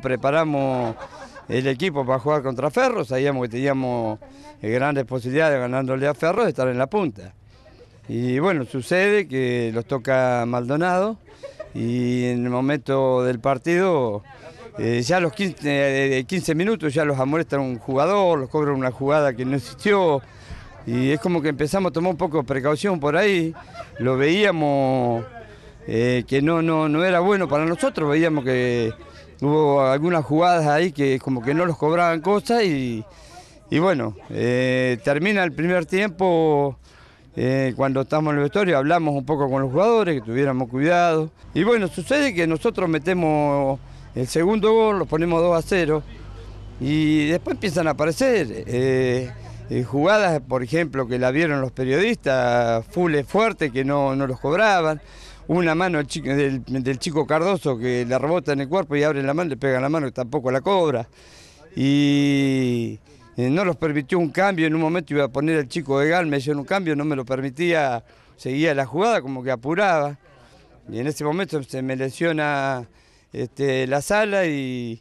Preparamos el equipo para jugar contra Ferro, sabíamos que teníamos eh, grandes posibilidades ganándole a Ferro de estar en la punta. Y bueno, sucede que los toca Maldonado y en el momento del partido, eh, ya los 15, eh, minutos ya los amolesta un jugador, los cobra una jugada que no existió. Y es como que empezamos a tomar un poco de precaución por ahí, lo veíamos que no, no era bueno para nosotros, veíamos que Hubo algunas jugadas ahí que como que no los cobraban cosas y, bueno, eh, termina el primer tiempo. Eh, cuando estamos en el vestuario hablamos un poco con los jugadores, que tuviéramos cuidado. Y bueno, sucede que nosotros metemos el segundo gol, lo ponemos 2 a 0 y después empiezan a aparecer eh, jugadas, por ejemplo, que la vieron los periodistas, full fuertes que no, no los cobraban una mano del, chico Cardoso que la rebota en el cuerpo y abre la mano, le pega la mano, y tampoco la cobra. Y eh, no los permitió un cambio, en un momento iba a poner el chico de Gal, me hicieron un cambio, no me lo permitía, seguía la jugada como que apuraba. Y en ese momento se me lesiona este, la sala y,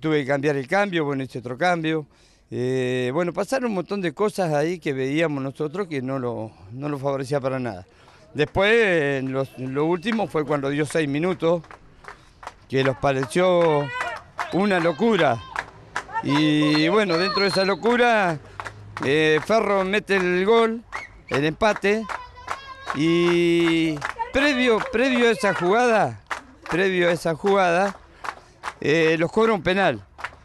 tuve que cambiar el cambio, bueno, hice otro cambio. Eh, bueno, pasaron un montón de cosas ahí que veíamos nosotros que no lo favorecía para nada. Después, lo último fue cuando dio seis minutos, que los pareció una locura. Y bueno, dentro de esa locura, eh, Ferro mete el gol, el empate, y previo, previo a esa jugada, previo a esa jugada, eh, los cobra un penal.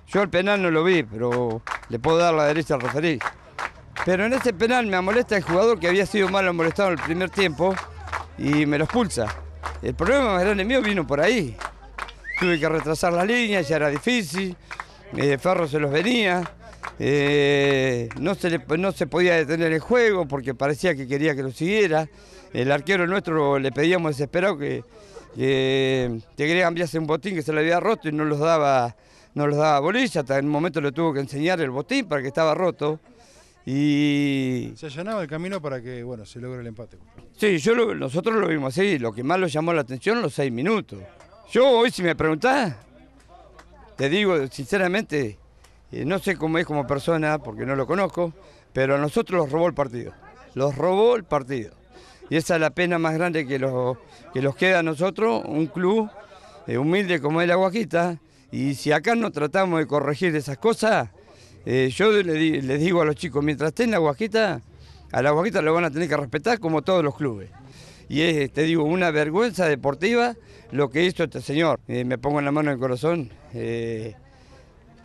Yo el penal no lo vi, pero le puedo dar la derecha al referir. Pero en ese penal me molesta el jugador que había sido mal amolestado en el primer tiempo y me lo expulsa. El problema más grande mío vino por ahí. Tuve que retrasar las líneas, ya era difícil. El eh, Ferro se los venía. Eh, no, se no se podía detener el juego porque parecía que quería que lo siguiera. El arquero nuestro le pedíamos desesperado que, que, quería cambiarse un botín que se le había roto y no los daba, no los daba bolilla. Hasta en un momento le tuvo que enseñar el botín para que estaba roto. Y... Se allanaba el camino para que bueno, se logre el empate. Sí, yo nosotros lo vimos así. Lo que más lo llamó la atención los seis minutos. Yo hoy, si me preguntás, te digo sinceramente, eh, no sé cómo es como persona, porque no lo conozco, pero a nosotros los robó el partido. Los robó el partido. Y esa es la pena más grande que, que nos queda a nosotros, un club eh, humilde como es la Guajita. Y si acá no tratamos de corregir esas cosas, eh, yo les, digo a los chicos, mientras estén en la guajita, a la guajita lo van a tener que respetar como todos los clubes. Y es, eh, te digo, una vergüenza deportiva lo que hizo este señor. Eh, me pongo en la mano el corazón.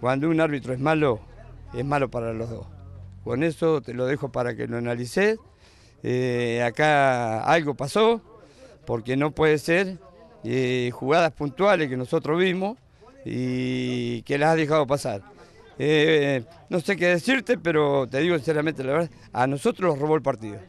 cuando un árbitro es malo, es malo para los dos. Con eso te lo dejo para que lo analices. acá algo pasó, porque no puede ser jugadas puntuales que nosotros vimos y que las ha dejado pasar. Eh, no sé qué decirte, pero te digo sinceramente la verdad, a nosotros nos robó el partido.